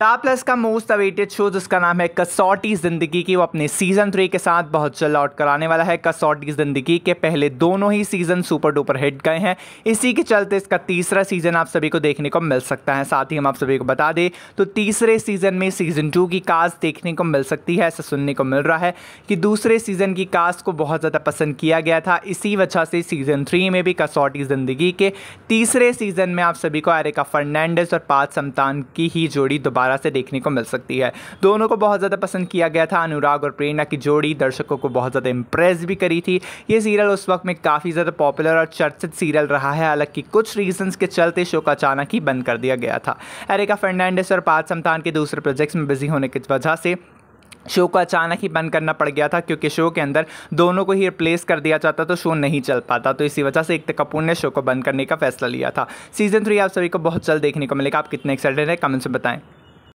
टाप्लस plus का most awaited show जिसका नाम है कसौटी जिंदगी की वो अपने सीजन थ्री के साथ बहुत जल्द आउट कराने वाला है कसौटी जिंदगी के पहले दोनों ही सीजन सुपर डुपर हिट गए हैं इसी के चलते इसका तीसरा सीजन आप सभी को देखने को मिल सकता है साथ ही हम आप सभी को बता दें तो तीसरे सीजन में सीजन टू की कास्ट देखने को मिल सकती है ऐसा सुनने को मिल रहा है कि दूसरे सीजन की कास्ट को बहुत ज़्यादा पसंद किया गया था इसी वजह से सीजन थ्री में भी कसौटी जिंदगी के तीसरे सीजन में आप सभी को एरिका फर्नैंडस और पात समतान की ही जोड़ी दोबारा दोबारा से देखने को मिल सकती है दोनों को बहुत ज़्यादा पसंद किया गया था अनुराग और प्रेरणा की जोड़ी दर्शकों को बहुत ज़्यादा इम्प्रेस भी करी थी ये सीरियल उस वक्त में काफ़ी ज़्यादा पॉपुलर और चर्चित सीरियल रहा है हालांकि कुछ रीजन्स के चलते शो का अचानक ही बंद कर दिया गया था एरिका फर्नांडिस और पात समतान के दूसरे प्रोजेक्ट्स में बिजी होने की वजह से शो को अचानक ही बंद करना पड़ गया था क्योंकि शो के अंदर दोनों को ही रिप्लेस कर दिया जाता तो शो नहीं चल पाता तो इसी वजह से एकता कपूर ने शो को बंद करने का फैसला लिया था सीजन थ्री आप सभी को बहुत जल्द देखने को मिलेगा आप कितने एक्साइटेड हैं कमेंट्स में बताएं